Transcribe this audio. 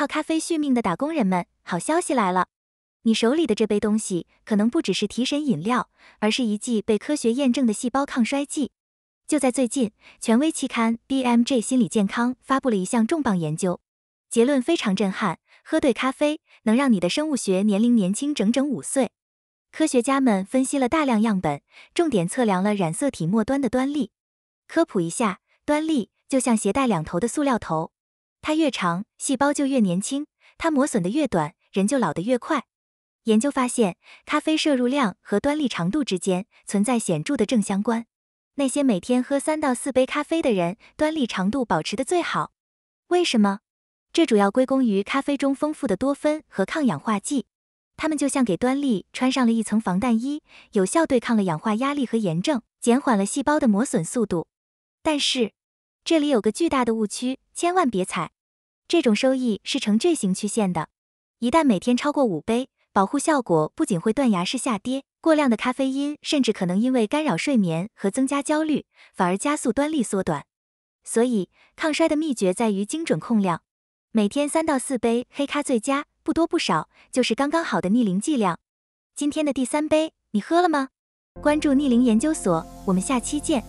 靠咖啡续命的打工人们，好消息来了！你手里的这杯东西可能不只是提神饮料，而是一剂被科学验证的细胞抗衰剂。就在最近，权威期刊《BMJ 心理健康》发布了一项重磅研究，结论非常震撼：喝对咖啡能让你的生物学年龄年轻整整五岁。科学家们分析了大量样本，重点测量了染色体末端的端粒。科普一下，端粒就像携带两头的塑料头。它越长，细胞就越年轻；它磨损的越短，人就老得越快。研究发现，咖啡摄入量和端粒长度之间存在显著的正相关。那些每天喝三到四杯咖啡的人，端粒长度保持得最好。为什么？这主要归功于咖啡中丰富的多酚和抗氧化剂，它们就像给端粒穿上了一层防弹衣，有效对抗了氧化压力和炎症，减缓了细胞的磨损速度。但是，这里有个巨大的误区。千万别踩，这种收益是呈 J 型曲线的，一旦每天超过五杯，保护效果不仅会断崖式下跌，过量的咖啡因甚至可能因为干扰睡眠和增加焦虑，反而加速端粒缩短。所以抗衰的秘诀在于精准控量，每天三到四杯黑咖最佳，不多不少，就是刚刚好的逆龄剂量。今天的第三杯你喝了吗？关注逆龄研究所，我们下期见。